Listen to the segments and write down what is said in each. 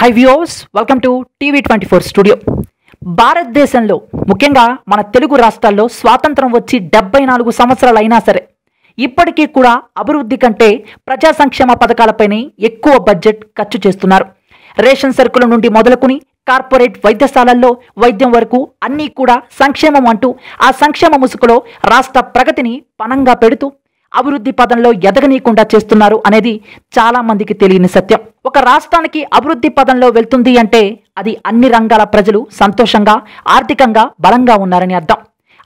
high views welcome to TV twenty four studio భారతదేశంలో ముఖ్యంగా మన తెలుగు రాష్ట్రాల్లో స్వాతంత్రం వచ్చి డెబ్బై నాలుగు సంవత్సరాలు అయినా సరే ఇప్పటికీ కూడా అభివృద్ధి కంటే ప్రజా సంక్షేమ పథకాలపైనే ఎక్కువ బడ్జెట్ ఖర్చు చేస్తున్నారు రేషన్ సరుకుల నుండి మొదలుకుని కార్పొరేట్ వైద్యశాలల్లో వైద్యం వరకు అన్నీ కూడా సంక్షేమం అంటూ ఆ సంక్షేమ ముసుగులో రాష్ట్ర ప్రగతిని పణంగా పెడుతూ అభివృద్ధి పదంలో ఎదగనీయకుండా చేస్తున్నారు అనేది చాలామందికి తెలియని సత్యం ఒక రాష్ట్రానికి అభివృద్ధి పదంలో వెళ్తుంది అంటే అది అన్ని రంగాల ప్రజలు సంతోషంగా ఆర్థికంగా బలంగా ఉన్నారని అర్థం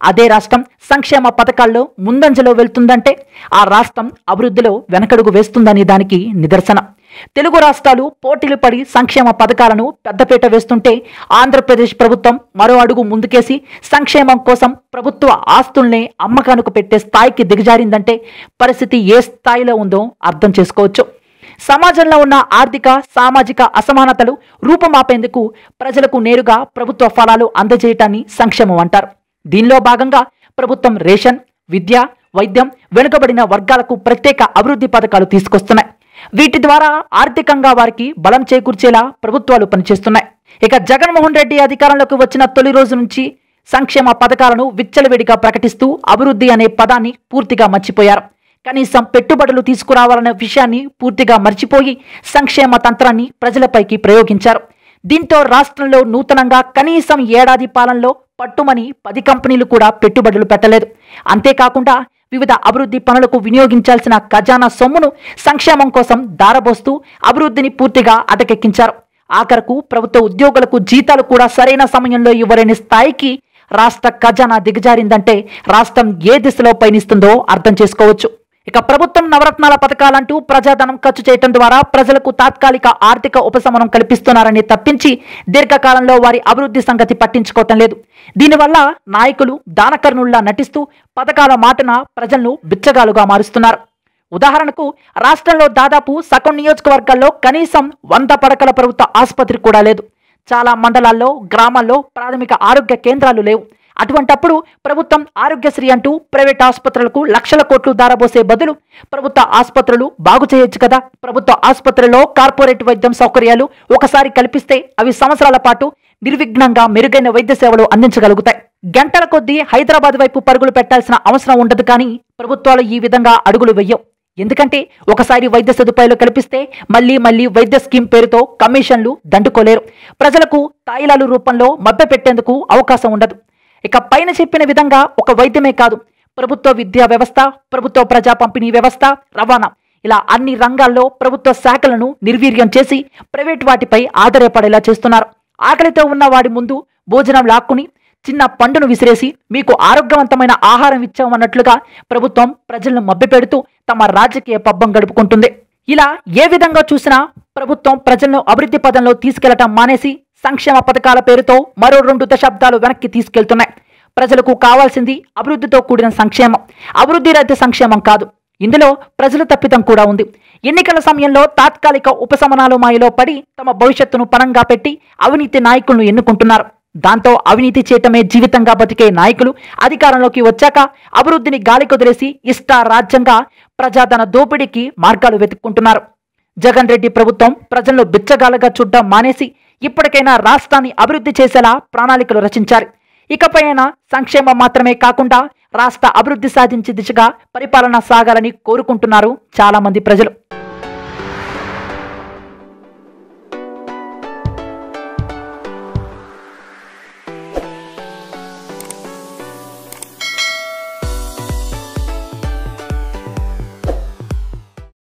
అదే రాష్ట్రం సంక్షేమ పథకాల్లో ముందంజలో వెళ్తుందంటే ఆ రాష్ట్రం అభివృద్ధిలో వెనకడుగు వేస్తుందనే దానికి నిదర్శనం తెలుగు రాష్ట్రాలు పోటీలు పడి సంక్షేమ పథకాలను పెద్దపీట వేస్తుంటే ఆంధ్రప్రదేశ్ ప్రభుత్వం మరో అడుగు ముందుకేసి సంక్షేమం కోసం ప్రభుత్వ ఆస్తుల్ని అమ్మకానికి పెట్టే స్థాయికి దిగజారిందంటే పరిస్థితి ఏ స్థాయిలో ఉందో అర్థం చేసుకోవచ్చు సమాజంలో ఉన్న ఆర్థిక సామాజిక అసమానతలు రూపమాపేందుకు ప్రజలకు నేరుగా ప్రభుత్వ ఫలాలు అందజేయటాన్ని సంక్షేమం అంటారు దీనిలో భాగంగా ప్రభుత్వం రేషన్ విద్య వైద్యం వెనుకబడిన వర్గాలకు ప్రత్యేక అభివృద్ధి పథకాలు తీసుకొస్తున్నాయి వీటి ద్వారా ఆర్థికంగా వారికి బలం చేకూర్చేలా ప్రభుత్వాలు పనిచేస్తున్నాయి ఇక జగన్మోహన్ రెడ్డి అధికారంలోకి వచ్చిన తొలి రోజు నుంచి సంక్షేమ పథకాలను విచ్చలవేడిగా ప్రకటిస్తూ అభివృద్ధి అనే పదాన్ని పూర్తిగా మర్చిపోయారు కనీసం పెట్టుబడులు తీసుకురావాలనే విషయాన్ని పూర్తిగా మర్చిపోయి సంక్షేమ తంత్రాన్ని ప్రజలపైకి ప్రయోగించారు దీంతో రాష్ట్రంలో నూతనంగా కనీసం ఏడాది పాలనలో పట్టుమని పది కంపెనీలు కూడా పెట్టుబడులు పెట్టలేదు అంతేకాకుండా వివిధ అభివృద్ధి పనులకు వినియోగించాల్సిన ఖజానా సొమ్మును సంక్షేమం కోసం దారబోస్తూ అభివృద్ధిని పూర్తిగా అటకెక్కించారు ఆఖరకు ప్రభుత్వ ఉద్యోగులకు జీతాలు కూడా సరైన సమయంలో ఇవ్వలేని స్థాయికి రాష్ట్ర ఖజానా దిగజారిందంటే రాష్ట్రం ఏ దిశలో పయనిస్తుందో అర్థం చేసుకోవచ్చు ఇక ప్రభుత్వం నవరత్నాల పథకాలంటూ ప్రజాధనం ఖర్చు చేయటం ద్వారా ప్రజలకు తాత్కాలిక ఆర్థిక ఉపశమనం కల్పిస్తున్నారని తప్పించి దీర్ఘకాలంలో వారి అభివృద్ధి సంగతి పట్టించుకోవటం లేదు దీనివల్ల నాయకులు దానకర్ణుల్లా నటిస్తూ పథకాల మాటన ప్రజలను బిచ్చగాలుగా మారుస్తున్నారు ఉదాహరణకు రాష్ట్రంలో దాదాపు సగం నియోజకవర్గాల్లో కనీసం వంద పడకల ప్రభుత్వ ఆసుపత్రి కూడా లేదు చాలా మండలాల్లో గ్రామాల్లో ప్రాథమిక ఆరోగ్య కేంద్రాలు లేవు అటువంటప్పుడు ప్రభుత్వం ఆరోగ్యశ్రీ అంటూ ప్రైవేట్ ఆసుపత్రులకు లక్షల కోట్లు దారబోసే బదులు ప్రభుత్వ ఆసుపత్రులు బాగు చేయొచ్చు కదా ప్రభుత్వ ఆసుపత్రుల్లో కార్పొరేట్ వైద్యం సౌకర్యాలు ఒకసారి కల్పిస్తే అవి సంవత్సరాల పాటు నిర్విఘ్నంగా మెరుగైన వైద్య సేవలు అందించగలుగుతాయి గంటల కొద్దీ హైదరాబాద్ వైపు పరుగులు పెట్టాల్సిన అవసరం ఉండదు కానీ ప్రభుత్వాలు ఈ విధంగా అడుగులు వెయ్యవు ఎందుకంటే ఒకసారి వైద్య సదుపాయాలు కల్పిస్తే మళ్లీ మళ్లీ వైద్య స్కీమ్ పేరుతో కమిషన్లు దండుకోలేరు ప్రజలకు తాయిలాలు రూపంలో మభ్య పెట్టేందుకు అవకాశం ఉండదు ఇక పైన చెప్పిన విధంగా ఒక వైద్యమే కాదు ప్రభుత్వ విద్యా వ్యవస్థ ప్రభుత్వ ప్రజా పంపిణీ వ్యవస్థ రవాణా ఇలా అన్ని రంగాల్లో ప్రభుత్వ శాఖలను నిర్వీర్యం చేసి ప్రైవేట్ వాటిపై ఆధారపడేలా చేస్తున్నారు ఆకలితో ఉన్న వాడి ముందు భోజనం లాక్కుని చిన్న పండును విసిరేసి మీకు ఆరోగ్యవంతమైన ఆహారం ఇచ్చామన్నట్లుగా ప్రభుత్వం ప్రజలను మభ్యపెడుతూ తమ రాజకీయ పబ్బం గడుపుకుంటుంది ఇలా ఏ విధంగా చూసినా ప్రభుత్వం ప్రజలను అభివృద్ధి పదంలో తీసుకెళ్లటం మానేసి సంక్షేమ పథకాల పేరుతో మరో రెండు దశాబ్దాలు వెనక్కి తీసుకెళ్తున్నాయి ప్రజలకు కావాల్సింది అభివృద్ధితో కూడిన సంక్షేమం అభివృద్ధి రహిత సంక్షేమం కాదు ఇందులో ప్రజల తప్పిదం కూడా ఉంది ఎన్నికల సమయంలో తాత్కాలిక ఉపశమనాలు మాయలో పడి తమ భవిష్యత్తును పణంగా పెట్టి అవినీతి నాయకులను ఎన్నుకుంటున్నారు దాంతో అవినీతి చేయటమే జీవితంగా బతికే నాయకులు అధికారంలోకి వచ్చాక అభివృద్ధిని గాలి కుదిరేసి ఇష్టారాజ్యంగా ప్రజాధన దోపిడీకి మార్గాలు వెతుక్కుంటున్నారు జగన్ రెడ్డి ప్రభుత్వం ప్రజలను బిచ్చగాలుగా చూడ్డం మానేసి ఇప్పటికైనా రాష్ట్రాన్ని అభివృద్ధి చేసేలా ప్రణాళికలు రచించారు ఇకపైన సంక్షేమం మాత్రమే కాకుండా రాష్ట్ర అభివృద్ధి సాధించే దిశగా పరిపాలన సాగాలని కోరుకుంటున్నారు చాలామంది ప్రజలు